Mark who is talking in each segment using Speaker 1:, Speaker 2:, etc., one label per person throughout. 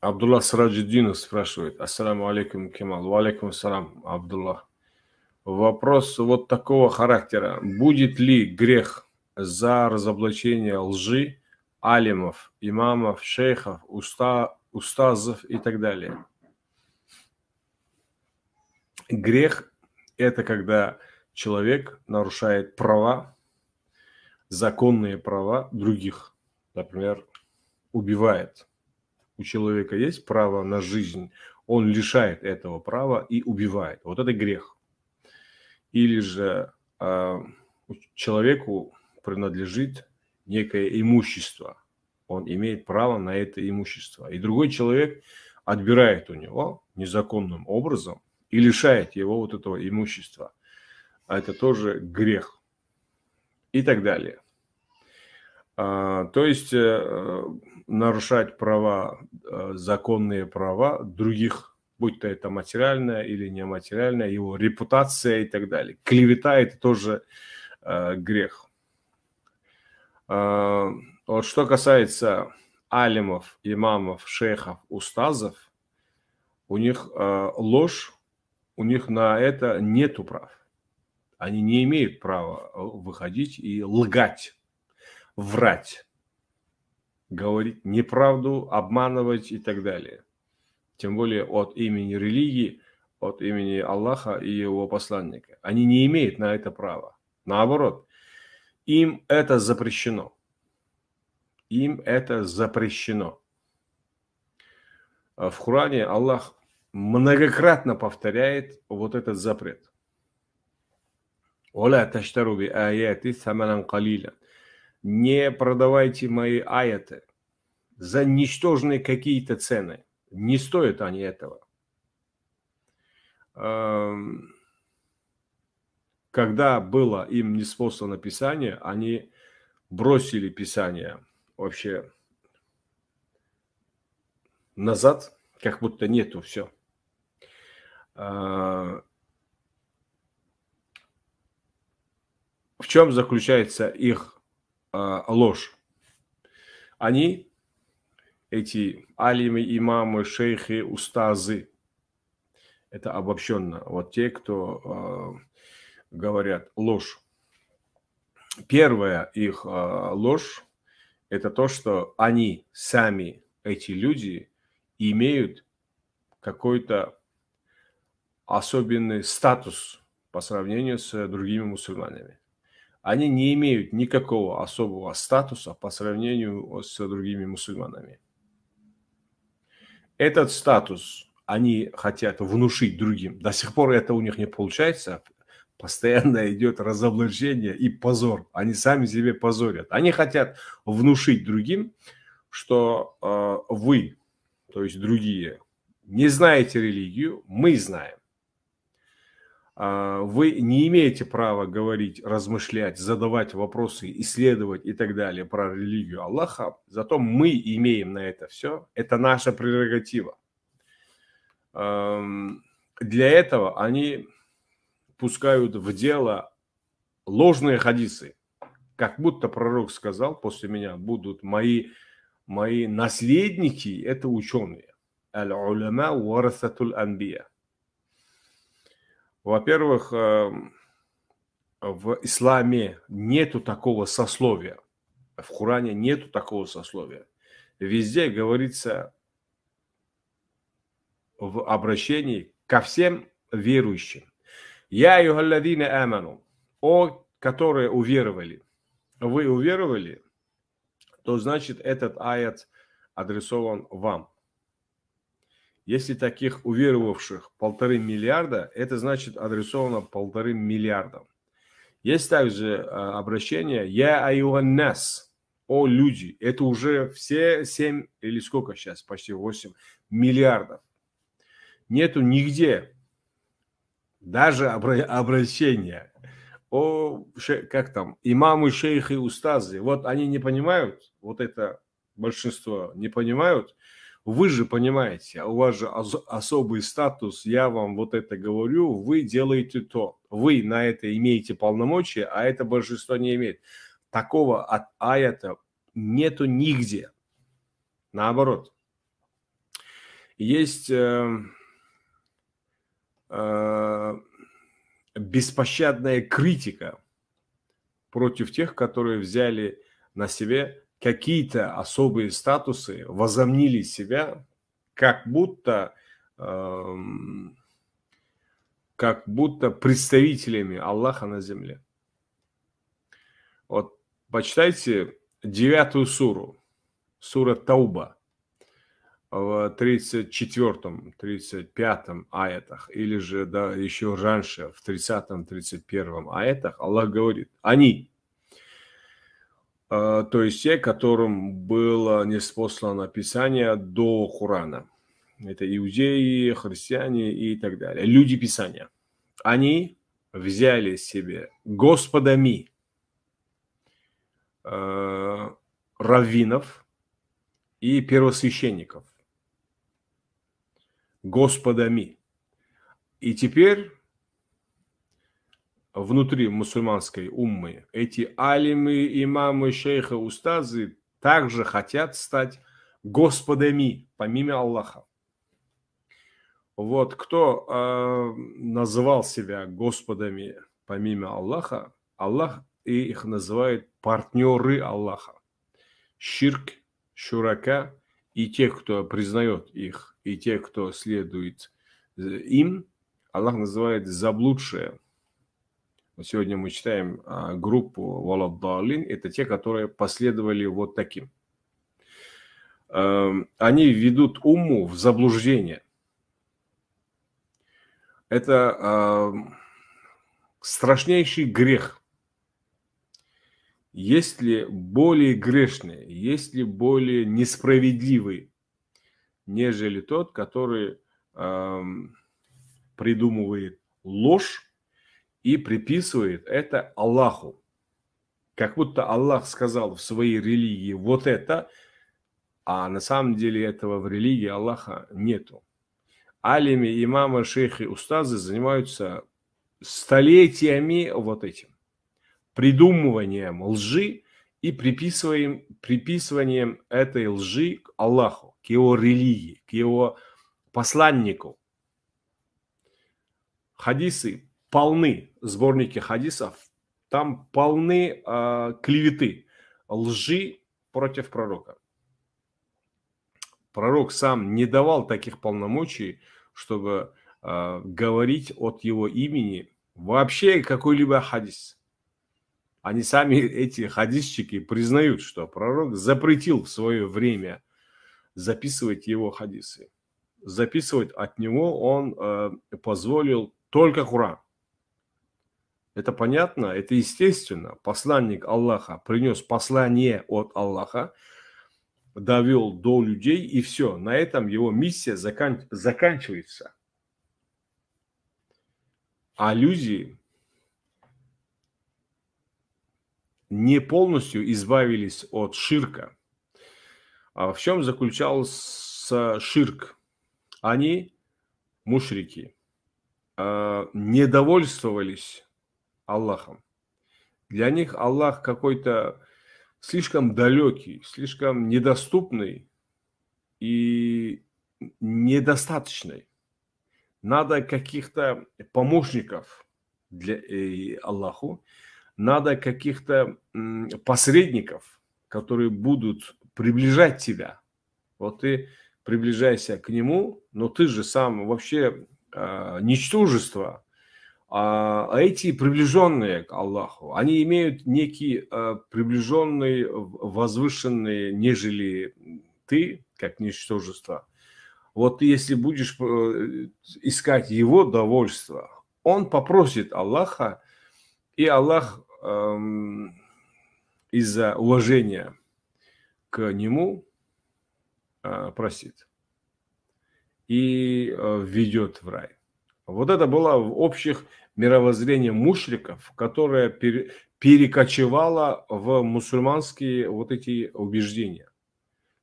Speaker 1: Абдулла Сраджидинов спрашивает. Ассаламу алейкум, Кемал. Ва алейкум ассалам, Абдулла. Вопрос вот такого характера. Будет ли грех за разоблачение лжи алимов, имамов, шейхов, уста, устазов и так далее? Грех – это когда человек нарушает права, законные права других. Например, убивает – у человека есть право на жизнь, он лишает этого права и убивает. Вот это грех. Или же э, человеку принадлежит некое имущество. Он имеет право на это имущество. И другой человек отбирает у него незаконным образом и лишает его вот этого имущества. А это тоже грех. И так далее. А, то есть э, нарушать права, э, законные права других, будь то это материальное или нематериальное, его репутация и так далее. Клевета – это тоже э, грех. А, вот что касается алимов, имамов, шейхов, устазов, у них ложь, у них на это нету прав. Они не имеют права выходить и лгать врать, говорить неправду, обманывать и так далее. Тем более от имени религии, от имени Аллаха и его посланника. Они не имеют на это права. Наоборот, им это запрещено. Им это запрещено. А в Хуране Аллах многократно повторяет вот этот запрет. ولا تشتروا بآياتي ثمنا قليلا не продавайте мои аяты за ничтожные какие-то цены. Не стоят они этого. Эм, когда было им неспослано Писание, они бросили Писание вообще назад, как будто нету все. Эм, в чем заключается их э, ложь. Они, эти алимы, имамы, шейхи, устазы, это обобщенно, вот те, кто э, говорят ложь. Первая их э, ложь – это то, что они сами, эти люди, имеют какой-то особенный статус по сравнению с другими мусульманами они не имеют никакого особого статуса по сравнению с другими мусульманами. Этот статус они хотят внушить другим. До сих пор это у них не получается. Постоянно идет разоблачение и позор. Они сами себе позорят. Они хотят внушить другим, что э, вы, то есть другие, не знаете религию, мы знаем. А, вы не имеете права говорить, размышлять, задавать вопросы, исследовать и так далее про религию Аллаха, зато мы имеем на это все. Это наша прерогатива. Для этого они пускают в дело ложные хадисы. Как будто пророк сказал, после меня будут мои, мои наследники, это ученые. Аль-уляма варасатуль анбия. Во-первых, эм, в исламе нету такого сословия. В Хуране нету такого сословия. Везде говорится в обращении ко всем верующим. Я и юхалладина эману, О, которые уверовали. Вы уверовали, то значит этот аят адресован вам. Если таких уверовавших полторы миллиарда, это значит адресовано полторы миллиардам. Есть также э, обращение «Я айуаннас», «О люди». Это уже все семь или сколько сейчас, почти восемь миллиардов. Нету нигде даже обращения о, как там, имамы, шейхи, устазы. Вот они не понимают, вот это большинство не понимают, вы же понимаете, а у вас же особый статус, я вам вот это говорю, вы делаете то. Вы на это имеете полномочия, а это большинство не имеет. Такого от аята нету нигде. Наоборот. Есть э, э, беспощадная критика против тех, которые взяли на себе какие-то особые статусы возомнили себя, как будто, э, как будто представителями Аллаха на земле. Вот почитайте девятую суру, сура Тауба в 34-35 аятах, или же да, еще раньше, в 30-31 аятах, Аллах говорит, они, а, то есть те, которым было неспослано Писание до Хурана. Это иудеи, христиане и так далее. Люди Писания. Они взяли себе господами э, раввинов и первосвященников. Господами. И теперь внутри мусульманской уммы. Эти алимы, имамы, шейха, устазы также хотят стать господами, помимо Аллаха. Вот кто э, называл себя господами, помимо Аллаха, Аллах и их называет партнеры Аллаха. Ширк, шурака и те, кто признает их, и те, кто следует э, им, Аллах называет заблудшие – Сегодня мы читаем а, группу Валаддалин, это те, которые последовали вот таким. Эм, они ведут уму в заблуждение. Это эм, страшнейший грех. Есть ли более грешные, есть ли более несправедливый, нежели тот, который эм, придумывает ложь и приписывает это Аллаху. Как будто Аллах сказал в своей религии вот это, а на самом деле этого в религии Аллаха нету. Алими, имамы, шейхи, устазы занимаются столетиями вот этим. Придумыванием лжи и приписываем, приписыванием этой лжи к Аллаху, к его религии, к его посланнику. Хадисы полны сборники хадисов, там полны э, клеветы, лжи против пророка. Пророк сам не давал таких полномочий, чтобы э, говорить от его имени вообще какой-либо хадис. Они сами, эти хадисчики, признают, что пророк запретил в свое время записывать его хадисы. Записывать от него он э, позволил только Куран. Это понятно, это естественно. Посланник Аллаха принес послание от Аллаха, довел до людей, и все. На этом его миссия закан... заканчивается. А люди не полностью избавились от ширка. А в чем заключался ширк? Они, мушрики, э, недовольствовались Аллахом. Для них Аллах какой-то слишком далекий, слишком недоступный и недостаточный. Надо каких-то помощников для э, Аллаху, надо каких-то посредников, которые будут приближать тебя. Вот ты приближайся к нему, но ты же сам вообще э, ничтожество, а эти приближенные к Аллаху, они имеют некий э, приближенный, возвышенный, нежели ты, как ничтожество. Вот если будешь э, искать его довольство, он попросит Аллаха, и Аллах эм, из-за уважения к нему э, просит и э, ведет в рай. Вот это было в общих мировоззрение мушриков, которое пере, перекочевало в мусульманские вот эти убеждения.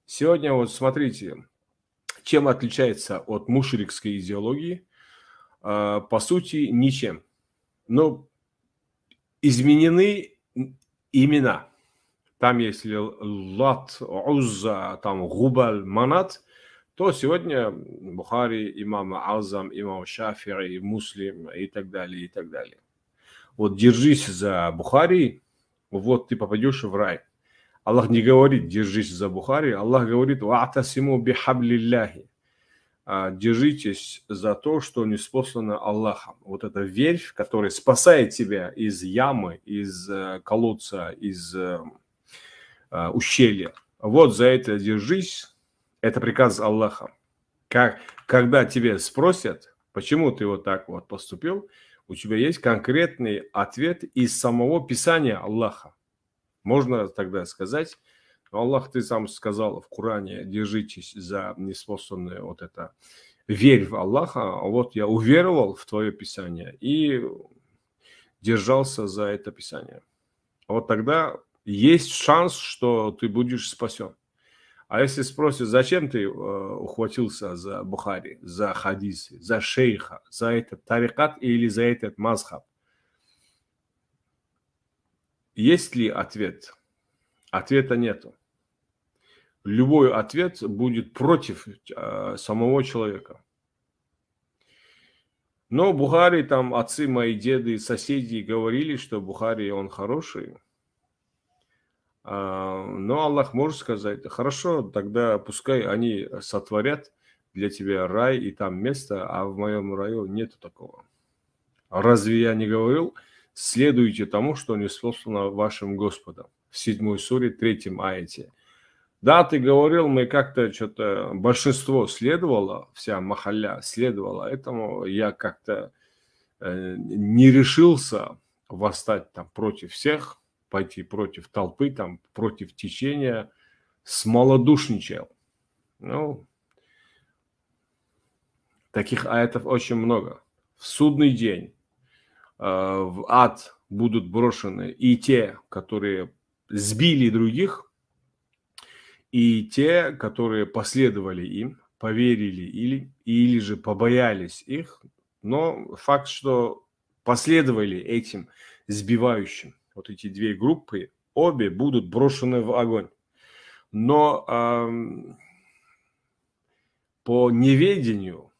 Speaker 1: Сегодня вот смотрите, чем отличается от мушрикской идеологии? А, по сути, ничем. Но ну, изменены имена. Там есть Лат, Узза, там Губаль, Манат – то сегодня Бухари, имам Азам, имам и Муслим и так далее, и так далее. Вот держись за Бухари, вот ты попадешь в рай. Аллах не говорит, держись за Бухари, Аллах говорит, ва'тасиму бихаблилляхи. А, держитесь за то, что не спослано Аллахом. Вот эта верь, которая спасает тебя из ямы, из э, колодца, из э, э, ущелья. Вот за это держись, это приказ Аллаха. Как, когда тебе спросят, почему ты вот так вот поступил, у тебя есть конкретный ответ из самого Писания Аллаха. Можно тогда сказать, «Ну, Аллах, ты сам сказал в Коране, держитесь за неспособное вот это, верь в Аллаха, а вот я уверовал в твое Писание и держался за это Писание. Вот тогда есть шанс, что ты будешь спасен. А если спросят, зачем ты э, ухватился за Бухари, за хадисы, за шейха, за этот тарикат или за этот мазхаб? Есть ли ответ? Ответа нету. Любой ответ будет против э, самого человека. Но Бухари, там отцы мои, деды, соседи говорили, что Бухари, он хороший. А, но Аллах может сказать, хорошо, тогда пускай они сотворят для тебя рай и там место, а в моем раю нету такого. Разве я не говорил, следуйте тому, что не способно вашим Господом. В 7 суре, 3 аяте. Да, ты говорил, мы как-то что-то, большинство следовало, вся махаля следовала, этому я как-то э, не решился восстать там против всех, пойти против толпы, там, против течения, смолодушничал. Ну, таких аятов очень много. В судный день э, в ад будут брошены и те, которые сбили других, и те, которые последовали им, поверили или, или же побоялись их. Но факт, что последовали этим сбивающим – вот эти две группы, обе будут брошены в огонь. Но эм, по неведению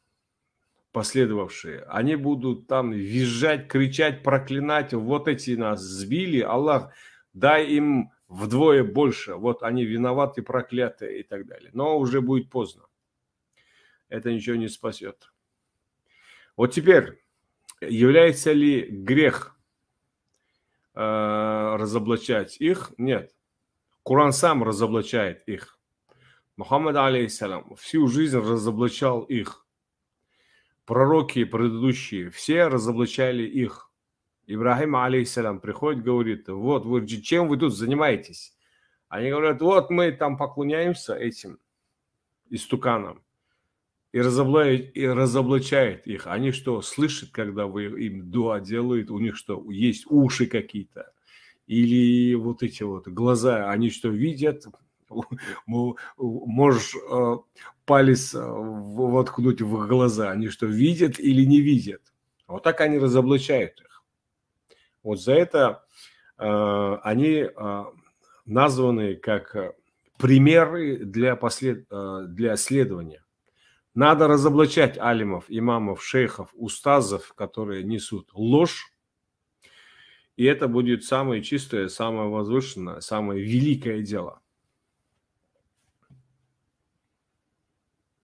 Speaker 1: последовавшие, они будут там визжать, кричать, проклинать, вот эти нас сбили, Аллах, дай им вдвое больше, вот они виноваты, проклятые и так далее. Но уже будет поздно. Это ничего не спасет. Вот теперь, является ли грех – Э, разоблачать их. Нет. Коран сам разоблачает их. Мухаммад, алейхиссалам всю жизнь разоблачал их. Пророки предыдущие, все разоблачали их. Ибрахим, алейхиссалам приходит, говорит, вот, вы, чем вы тут занимаетесь? Они говорят, вот мы там поклоняемся этим истуканам и разоблачает, и разоблачает их. Они что, слышат, когда вы им дуа делают? У них что, есть уши какие-то? Или вот эти вот глаза, они что, видят? Можешь э, палец э, воткнуть в глаза. Они что, видят или не видят? Вот так они разоблачают их. Вот за это э, они названы как примеры для, послед... для следования. Надо разоблачать алимов, имамов, шейхов, устазов, которые несут ложь. И это будет самое чистое, самое возвышенное, самое великое дело –